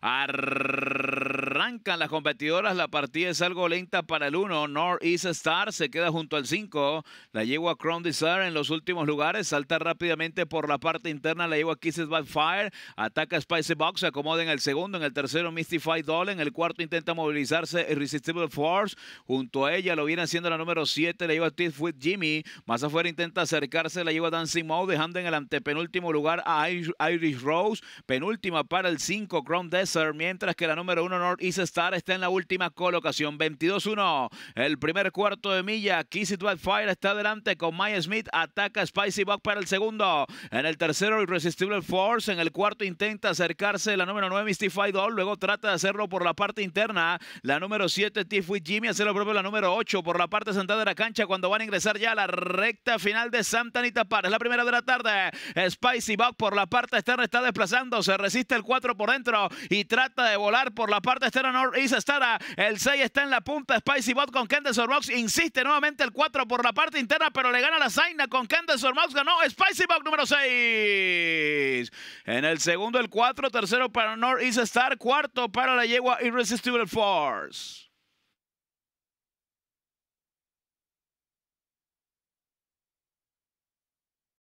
Arr Arrancan las competidoras, la partida es algo lenta para el 1. East Star se queda junto al 5. La yegua Crown Desert en los últimos lugares. Salta rápidamente por la parte interna la yegua Kisses by Fire. Ataca Spicy Box, se acomoda en el segundo. En el tercero Mystify Doll. En el cuarto intenta movilizarse Irresistible Force. Junto a ella lo viene haciendo la número 7, la yegua Teeth with Jimmy. Más afuera intenta acercarse la yegua Dancing Mode, dejando en el antepenúltimo lugar a Irish Rose. Penúltima para el 5, Crown Desert. Mientras que la número 1 East Star está en la última colocación. 22-1. El primer cuarto de milla. Kiss It Fire está adelante con Maya Smith. Ataca Spicy Buck para el segundo. En el tercero, Irresistible Force. En el cuarto intenta acercarse la número 9, Mystify Doll. Luego trata de hacerlo por la parte interna. La número 7, Tiff with Jimmy. Hace lo propio la número 8 por la parte central de la cancha cuando van a ingresar ya a la recta final de Santa Anita Park. Es la primera de la tarde. Spicy Buck por la parte externa está desplazando. Se resiste el 4 por dentro y trata de volar por la parte externa para North East Star, El 6 está en la punta. Spicy Bot con Kendall Rocks. Insiste nuevamente el 4 por la parte interna, pero le gana la Zaina con Kendall Rocks. Ganó Spicy Bot número 6. En el segundo, el 4. Tercero para North East Star. Cuarto para la yegua Irresistible Force.